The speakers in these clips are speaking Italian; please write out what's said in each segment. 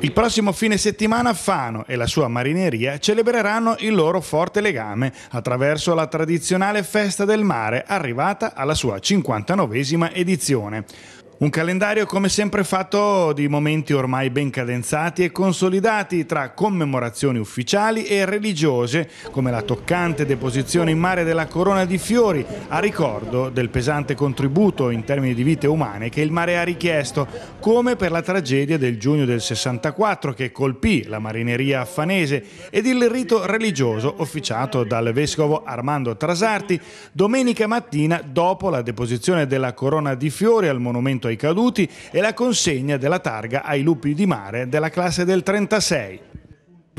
Il prossimo fine settimana Fano e la sua marineria celebreranno il loro forte legame attraverso la tradizionale festa del mare arrivata alla sua 59esima edizione. Un calendario come sempre fatto di momenti ormai ben cadenzati e consolidati tra commemorazioni ufficiali e religiose, come la toccante deposizione in mare della corona di fiori, a ricordo del pesante contributo in termini di vite umane che il mare ha richiesto, come per la tragedia del giugno del 64 che colpì la marineria affanese ed il rito religioso officiato dal vescovo Armando Trasarti domenica mattina dopo la deposizione della corona di fiori al monumento ai caduti e la consegna della targa ai lupi di mare della classe del 36.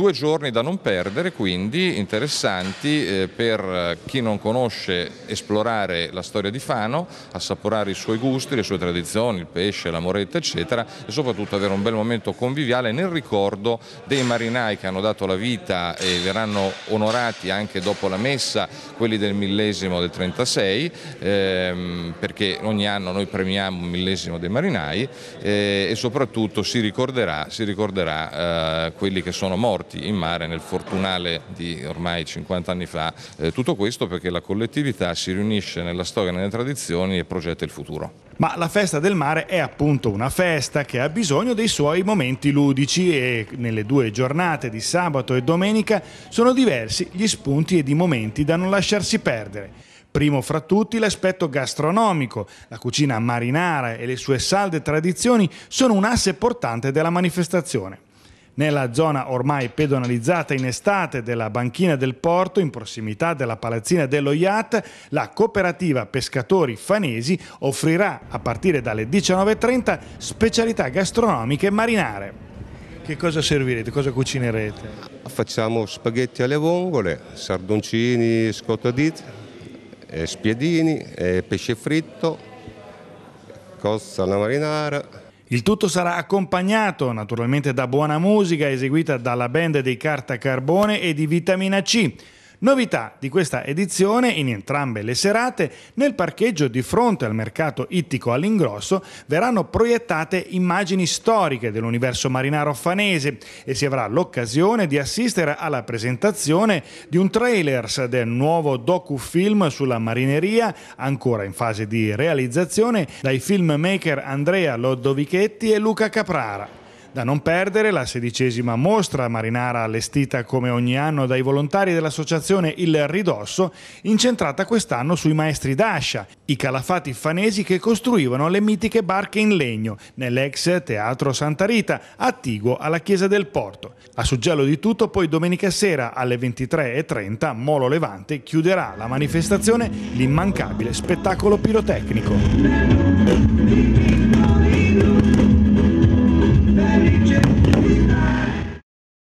Due giorni da non perdere, quindi interessanti eh, per eh, chi non conosce esplorare la storia di Fano, assaporare i suoi gusti, le sue tradizioni, il pesce, la moretta, eccetera, e soprattutto avere un bel momento conviviale nel ricordo dei marinai che hanno dato la vita e verranno onorati anche dopo la messa, quelli del millesimo del 36, ehm, perché ogni anno noi premiamo un millesimo dei marinai eh, e soprattutto si ricorderà, si ricorderà eh, quelli che sono morti morti in mare nel Fortunale di ormai 50 anni fa. Eh, tutto questo perché la collettività si riunisce nella storia e nelle tradizioni e progetta il futuro. Ma la festa del mare è appunto una festa che ha bisogno dei suoi momenti ludici e nelle due giornate di sabato e domenica sono diversi gli spunti ed i momenti da non lasciarsi perdere. Primo fra tutti l'aspetto gastronomico. La cucina marinara e le sue salde tradizioni sono un asse portante della manifestazione nella zona ormai pedonalizzata in estate della banchina del porto, in prossimità della palazzina dello Yacht, la cooperativa Pescatori Fanesi offrirà a partire dalle 19.30 specialità gastronomiche marinare. Che cosa servirete? Cosa cucinerete? Facciamo spaghetti alle vongole, sardoncini, scotadit, eh, spiedini, eh, pesce fritto, cozza alla marinara, il tutto sarà accompagnato naturalmente da buona musica eseguita dalla band dei Carta Carbone e di Vitamina C. Novità di questa edizione in entrambe le serate, nel parcheggio di fronte al mercato ittico all'ingrosso verranno proiettate immagini storiche dell'universo marinaro fanese e si avrà l'occasione di assistere alla presentazione di un trailer del nuovo docufilm sulla marineria, ancora in fase di realizzazione, dai filmmaker Andrea Lodovichetti e Luca Caprara. Da non perdere la sedicesima mostra marinara allestita come ogni anno dai volontari dell'associazione Il Ridosso, incentrata quest'anno sui maestri d'ascia, i calafati fanesi che costruivano le mitiche barche in legno nell'ex Teatro Santa Rita, attiguo alla chiesa del Porto. A suggello di tutto, poi domenica sera alle 23.30 Molo Levante chiuderà la manifestazione l'immancabile spettacolo pirotecnico.